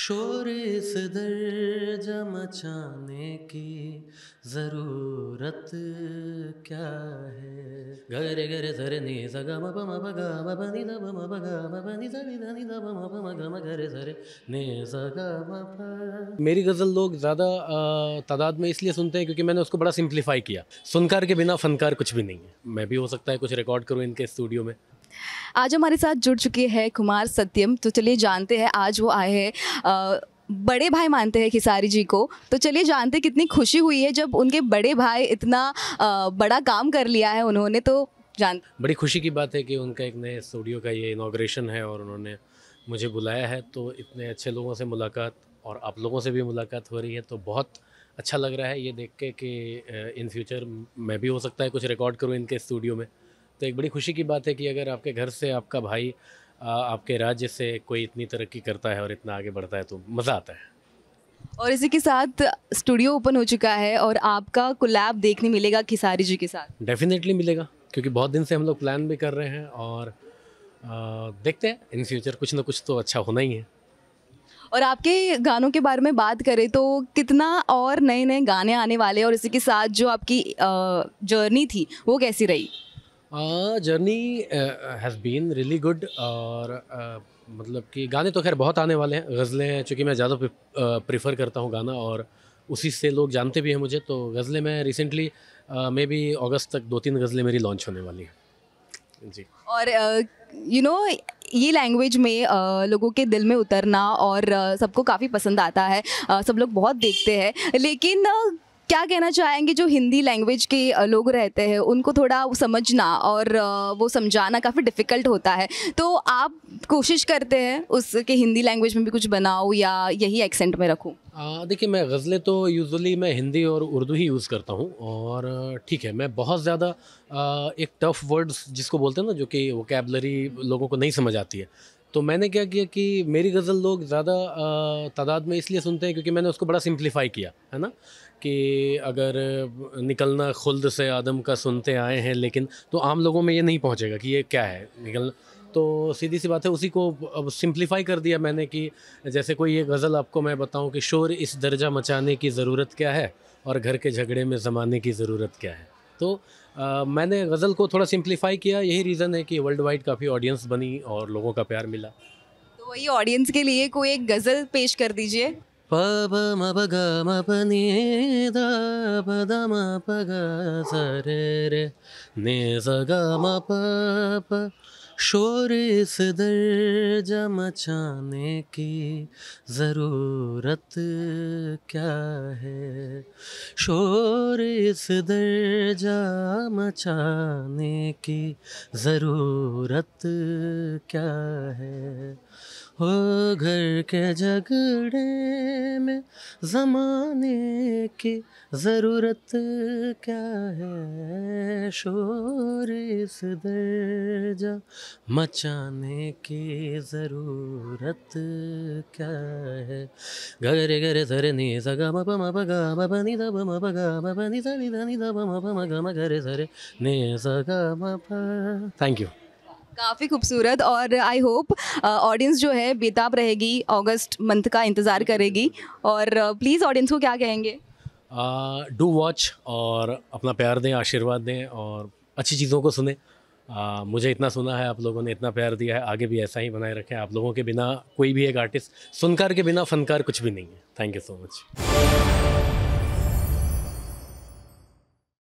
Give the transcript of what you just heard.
शोर इस दर्ज मचाने की ज़रूरत क्या है गरे गरे सर नि द म प ग नि स नि द म गरे ने सगम प मेरी गज़ल लोग ज़्यादा तादाद में इसलिए सुनते हैं क्योंकि मैंने उसको बड़ा सिंप्लीफाई किया सुनकार के बिना फनकार कुछ भी नहीं है मैं भी हो सकता है कुछ रिकॉर्ड करूँ इनके स्टूडियो में आज हमारे साथ जुड़ चुके हैं कुमार सत्यम तो चलिए जानते हैं आज वो आए हैं बड़े भाई मानते हैं खिसारी जी को तो चलिए जानते हैं कितनी खुशी हुई है जब उनके बड़े भाई इतना आ, बड़ा काम कर लिया है उन्होंने तो जान बड़ी खुशी की बात है कि उनका एक नए स्टूडियो का ये इनाग्रेशन है और उन्होंने मुझे बुलाया है तो इतने अच्छे लोगों से मुलाकात और आप लोगों से भी मुलाकात हो रही है तो बहुत अच्छा लग रहा है ये देख के कि इन फ्यूचर मैं भी हो सकता है कुछ रिकॉर्ड करूँ इनके स्टूडियो में तो एक बड़ी खुशी की बात है कि अगर आपके घर से आपका भाई आपके राज्य से कोई इतनी तरक्की करता है और इतना आगे बढ़ता है तो मज़ा आता है और इसी के साथ स्टूडियो ओपन हो चुका है और आपका कुलैब देखने मिलेगा खिसारी जी के साथ डेफिनेटली मिलेगा क्योंकि बहुत दिन से हम लोग प्लान भी कर रहे हैं और आ, देखते हैं इन फ्यूचर कुछ ना कुछ तो अच्छा होना ही है और आपके गानों के बारे में बात करें तो कितना और नए नए गाने आने वाले और इसी के साथ जो आपकी जर्नी थी वो कैसी रही journey has been really good और uh, मतलब कि गाने तो खैर बहुत आने वाले हैं गज़लें हैं चूँकि मैं ज़्यादा प्रेफर करता हूँ गाना और उसी से लोग जानते भी हैं मुझे तो गज़लें मैं रिसेंटली मे बी अगस्त तक दो तीन गज़लें मेरी लॉन्च होने वाली हैं जी और you uh, no you know, ये लैंग्वेज में आ, लोगों के दिल में उतरना और सबको काफ़ी पसंद आता है आ, सब लोग बहुत देखते हैं लेकिन क्या कहना चाहेंगे जो हिंदी लैंग्वेज के लोग रहते हैं उनको थोड़ा समझना और वो समझाना काफ़ी डिफ़िकल्ट होता है तो आप कोशिश करते हैं उसके हिंदी लैंग्वेज में भी कुछ बनाओ या यही एक्सेंट में रखूँ देखिए मैं गज़लें तो यूजुअली मैं हिंदी और उर्दू ही यूज़ करता हूँ और ठीक है मैं बहुत ज़्यादा एक टफ़ वर्ड्स जिसको बोलते हैं ना जो कि वो लोगों को नहीं समझ आती है तो मैंने क्या किया कि मेरी गज़ल लोग ज़्यादा तादाद में इसलिए सुनते हैं क्योंकि मैंने उसको बड़ा सिंप्लीफाई किया है ना कि अगर निकलना खुल्द से आदम का सुनते आए हैं लेकिन तो आम लोगों में ये नहीं पहुँचेगा कि ये क्या है निकलना तो सीधी सी बात है उसी को अब सिंप्लीफाई कर दिया मैंने कि जैसे कोई ये गज़ल आपको मैं बताऊं कि शोर इस दर्जा मचाने की ज़रूरत क्या है और घर के झगड़े में ज़माने की ज़रूरत क्या है तो आ, मैंने गज़ल को थोड़ा सिंप्लीफाई किया यही रीज़न है कि वर्ल्ड वाइड काफ़ी ऑडियंस बनी और लोगों का प्यार मिला तो वही ऑडियंस के लिए कोई एक गज़ल पेश कर दीजिए म प ग म प नि द प द म प ग स स ग म प प शोर इस दर्ज मचाने की ज़रूरत क्या है शोर इस दर्ज मचाने की ज़रूरत क्या है हो घर के झगड़े में ज़माने की ज़रूरत क्या है शोर इस दर्जा मचाने की ज़रूरत क्या है गगरे गरे सरे नी सा ग म प म नी सा प म प नी सा नी नी म म गरे सरे नी सा थैंक यू काफ़ी खूबसूरत और आई होप ऑडियंस जो है बेताब रहेगी अगस्त मंथ का इंतज़ार करेगी और प्लीज़ uh, ऑडियंस को क्या कहेंगे डू uh, वॉच और अपना प्यार दें आशीर्वाद दें और अच्छी चीज़ों को सुने आ, मुझे इतना सुना है आप लोगों ने इतना प्यार दिया है आगे भी ऐसा ही बनाए रखें आप लोगों के बिना कोई भी एक आर्टिस्ट सुनकार के बिना फनकार कुछ भी नहीं है थैंक यू सो मच